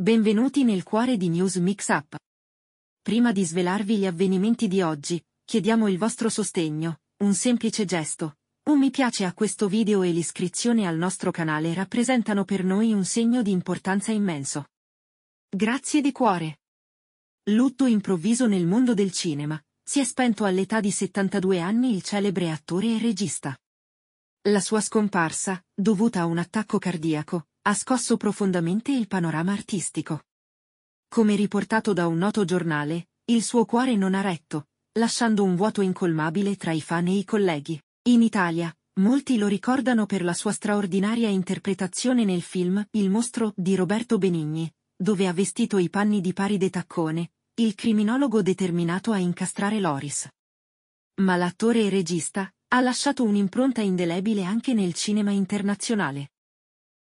Benvenuti nel cuore di News Mix Up. Prima di svelarvi gli avvenimenti di oggi, chiediamo il vostro sostegno, un semplice gesto. Un mi piace a questo video e l'iscrizione al nostro canale rappresentano per noi un segno di importanza immenso. Grazie di cuore. Lutto improvviso nel mondo del cinema. Si è spento all'età di 72 anni il celebre attore e regista. La sua scomparsa, dovuta a un attacco cardiaco, ha scosso profondamente il panorama artistico. Come riportato da un noto giornale, il suo cuore non ha retto, lasciando un vuoto incolmabile tra i fan e i colleghi. In Italia, molti lo ricordano per la sua straordinaria interpretazione nel film Il mostro di Roberto Benigni, dove ha vestito i panni di Paride Taccone, il criminologo determinato a incastrare Loris. Ma l'attore e regista ha lasciato un'impronta indelebile anche nel cinema internazionale.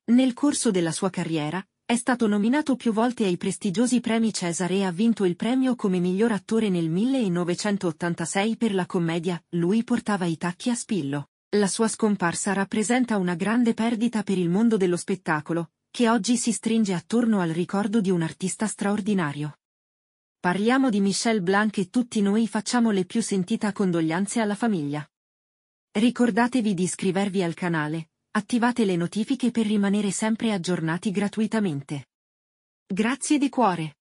Nel corso della sua carriera, è stato nominato più volte ai prestigiosi premi Cesare e ha vinto il premio come miglior attore nel 1986 per la commedia Lui portava i tacchi a spillo. La sua scomparsa rappresenta una grande perdita per il mondo dello spettacolo, che oggi si stringe attorno al ricordo di un artista straordinario. Parliamo di Michel Blanc e tutti noi facciamo le più sentite condoglianze alla famiglia. Ricordatevi di iscrivervi al canale, Attivate le notifiche per rimanere sempre aggiornati gratuitamente. Grazie di cuore.